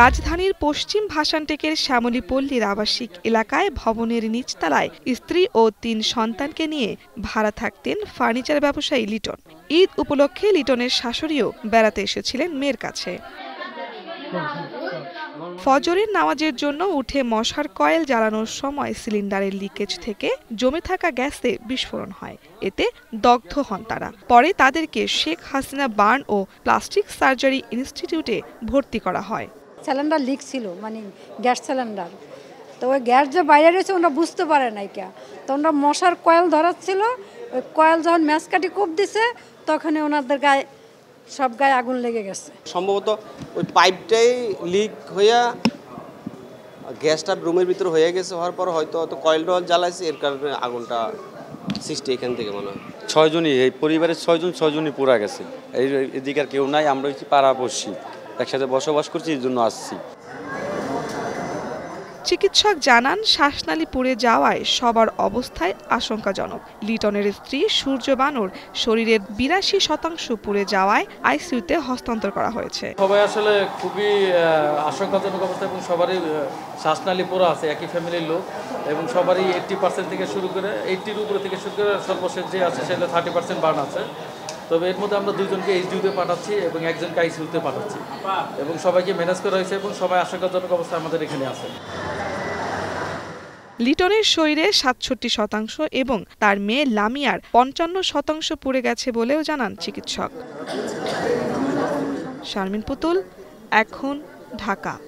রাজধানীর পশ্চিম ভাসানটেকের শ্যামলীপল্লীর আবাসিক এলাকায় ভবনের নিচতলায় স্ত্রী ও তিন সন্তানকে নিয়ে ভাড়া থাকতেন ফার্নিচার ব্যবসায়ী লিটন ঈদ উপলক্ষে লিটনের শাশুড়িও বেড়াতে এসেছিলেন মেয়ের কাছে ফজরের নামাজের জন্য উঠে মশার কয়েল জ্বালানোর সময় সিলিন্ডারের লিকেজ থেকে জমে থাকা গ্যাসে বিস্ফোরণ হয় এতে দগ্ধ হন তারা পরে তাদেরকে শেখ হাসিনা বার্ন ও প্লাস্টিক সার্জারি ইনস্টিটিউটে ভর্তি করা হয় সিলিন্ডার লিক ছিল মানে গ্যাস সিলিন্ডার তো ওই গ্যাস যে বাইরে রয়েছে ওরা বুঝতে পারে নাই কে তো ওরা মশার কয়েল ধরাচ্ছিল ওই কয়েল যখন ম্যাচ কাটি কূপ দিছে তখনই ওনাদের গায়ে সব গায়ে আগুন লেগে গেছে সম্ভবত ওই পাইপটাই লিক হইয়া গ্যাসটা রুমের ভিতরে হয়ে গেছে হওয়ার পর হয়তো অত কয়েল টয়েল জ্বালাইছে এর কারণে আগুনটা সৃষ্টি এখান থেকে মনে হয় ছয়জনই এই পরিবারের ছয়জন ছয়জনই পুরা গেছে এই এদিকে আর কেউ নাই আমরা হচ্ছি পাড়াপড়শি একসাথে বসবাস করছি এই জন্য আসছি চিকিৎসক জানান শ্বাসনালী পুড়ে যাওয়ায় সবার অবস্থায় আশঙ্কাজনক লিটনের স্ত্রী সূর্য বানর শরীরের বিরাশি শতাংশ পুড়ে যাওয়ায় আইসিউতে হস্তান্তর করা হয়েছে সবাই আসলে খুবই আশঙ্কাজনক অবস্থা এবং সবারই শ্বাসনালী পোড়া আছে একই ফ্যামিলির লোক এবং সবারই এইট্টি পার্সেন্ট থেকে শুরু করে এইট্টির উপরে থেকে শুরু করে সর্বশেষ যে আছে সেটা থার্টি পার্সেন্ট বার্ন আছে তবে এর মধ্যে আমরা দুজনকে এইচডিউতে পাঠাচ্ছি এবং একজনকে আইসিউতে পাঠাচ্ছি এবং সবাইকে ম্যানেজ করা হয়েছে এবং সবাই আশঙ্কাজনক অবস্থায় আমাদের এখানে আছে লিটনের শরীরে সাতষট্টি শতাংশ এবং তার মেয়ে লামিয়ার পঞ্চান্ন শতাংশ পড়ে গেছে বলেও জানান চিকিৎসক শারমিন পুতুল এখন ঢাকা